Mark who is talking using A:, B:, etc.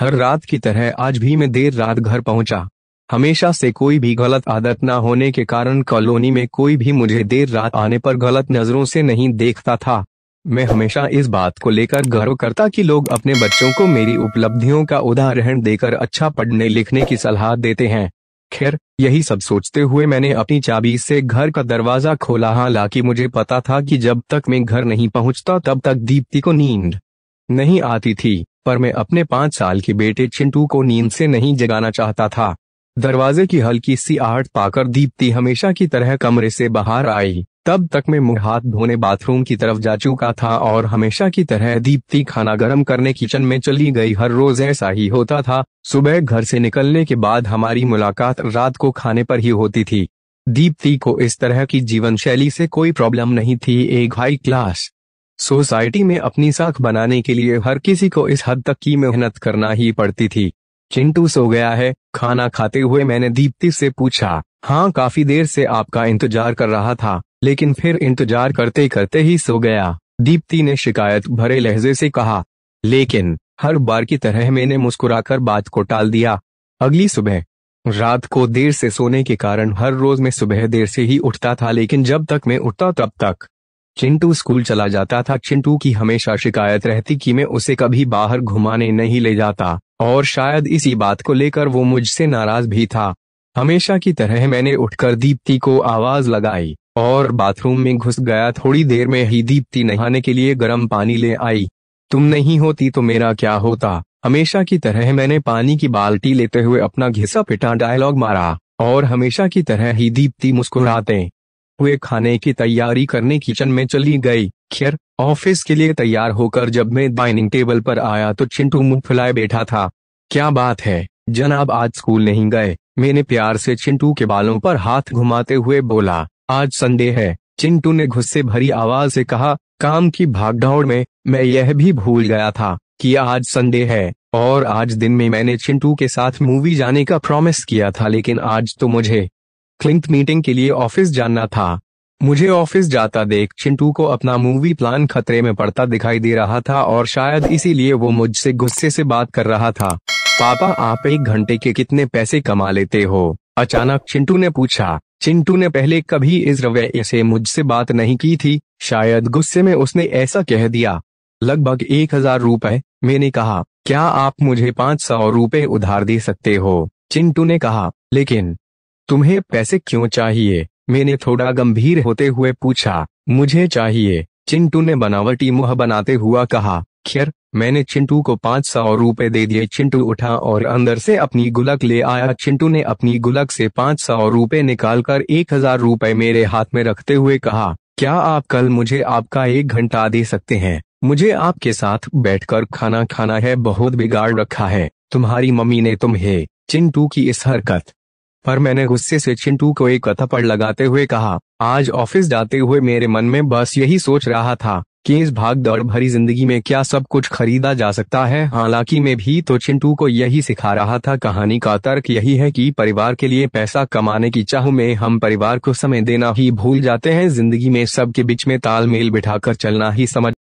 A: हर रात की तरह आज भी मैं देर रात घर पहुंचा हमेशा से कोई भी गलत आदत ना होने के कारण कॉलोनी में कोई भी मुझे देर रात आने पर गलत नजरों से नहीं देखता था मैं हमेशा इस बात को लेकर गर्व करता कि लोग अपने बच्चों को मेरी उपलब्धियों का उदाहरण देकर अच्छा पढ़ने लिखने की सलाह देते हैं खैर यही सब सोचते हुए मैंने अपनी चाबी से घर का दरवाजा खोला हालांकि मुझे पता था कि जब तक मैं घर नहीं पहुंचता तब तक दीप्ति को नींद नहीं आती थी पर मैं अपने पांच साल के बेटे चिंटू को नींद से नहीं जगाना चाहता था दरवाजे की हल्की सी आहट पाकर दीप्ति हमेशा की तरह कमरे से बाहर आई तब तक मैं मुंह हाथ धोने बाथरूम की तरफ जा चुका था और हमेशा की तरह दीप्ति खाना गर्म करने किचन में चली गई हर रोज ऐसा ही होता था सुबह घर से निकलने के बाद हमारी मुलाकात रात को खाने पर ही होती थी दीप्ति को इस तरह की जीवन शैली से कोई प्रॉब्लम नहीं थी एक हाई क्लास सोसाइटी में अपनी साख बनाने के लिए हर किसी को इस हद तक की मेहनत करना ही पड़ती थी चिंटू सो गया है खाना खाते हुए मैंने दीप्ति से पूछा हाँ काफी देर से आपका इंतजार कर रहा था लेकिन फिर इंतजार करते करते ही सो गया दीप्ति ने शिकायत भरे लहजे से कहा लेकिन हर बार की तरह मैंने मुस्कुराकर बात को टाल दिया अगली सुबह रात को देर से सोने के कारण हर रोज मैं सुबह देर से ही उठता था लेकिन जब तक मैं उठता तब तक चिंटू स्कूल चला जाता था चिंटू की हमेशा शिकायत रहती कि मैं उसे कभी बाहर घुमाने नहीं ले जाता और शायद इसी बात को लेकर वो मुझसे नाराज भी था हमेशा की तरह मैंने उठकर दीप्ति को आवाज लगाई और बाथरूम में घुस गया थोड़ी देर में ही दीप्ति नहाने के लिए गर्म पानी ले आई तुम नहीं होती तो मेरा क्या होता हमेशा की तरह मैंने पानी की बाल्टी लेते हुए अपना घिसा पिटा डायलॉग मारा और हमेशा की तरह ही दीप्ति मुस्कुराते हुए खाने की तैयारी करने किचन में चली गई खैर ऑफिस के लिए तैयार होकर जब मैं डाइनिंग टेबल पर आया तो चिंटू मुंह फुलाए बैठा था क्या बात है जनाब आज स्कूल नहीं गए मैंने प्यार से चिंटू के बालों पर हाथ घुमाते हुए बोला आज संडे है चिंटू ने गुस्से भरी आवाज से कहा काम की भागदौड़ में मैं यह भी भूल गया था कि आज संडे है और आज दिन में मैंने चिंटू के साथ मूवी जाने का प्रॉमिस किया था लेकिन आज तो मुझे क्लिंट मीटिंग के लिए ऑफिस जाना था मुझे ऑफिस जाता देख चिंटू को अपना मूवी प्लान खतरे में पड़ता दिखाई दे रहा था और शायद इसीलिए वो मुझसे गुस्से से बात कर रहा था पापा आप एक घंटे के कितने पैसे कमा लेते हो अचानक चिंटू ने पूछा चिंटू ने पहले कभी इस रवैये से मुझसे बात नहीं की थी शायद गुस्से में उसने ऐसा कह दिया लगभग एक हजार रूपए मैंने कहा क्या आप मुझे पाँच सौ रूपए उधार दे सकते हो चिंटू ने कहा लेकिन तुम्हें पैसे क्यों चाहिए मैंने थोड़ा गंभीर होते हुए पूछा मुझे चाहिए चिंटू ने बनावटी मुह बनाते हुआ कहा खैर मैंने चिंटू को पांच सौ रूपए दे दिए चिंटू उठा और अंदर से अपनी गुलक ले आया चिंटू ने अपनी गुलक से पांच सौ रूपए निकाल कर एक हजार रूपए मेरे हाथ में रखते हुए कहा क्या आप कल मुझे आपका एक घंटा दे सकते हैं मुझे आपके साथ बैठकर खाना खाना है बहुत बिगाड़ रखा है तुम्हारी मम्मी ने तुम्हें चिंटू की इस हरकत पर मैंने गुस्से से चिंटू को एक कथा पर लगाते हुए कहा आज ऑफिस जाते हुए मेरे मन में बस यही सोच रहा था कि इस भाग दौड़ भरी जिंदगी में क्या सब कुछ खरीदा जा सकता है हालांकि मैं भी तो चिंटू को यही सिखा रहा था कहानी का तर्क यही है कि परिवार के लिए पैसा कमाने की चाह में हम परिवार को समय देना ही भूल जाते हैं जिंदगी में सबके बीच में तालमेल बिठा चलना ही समझ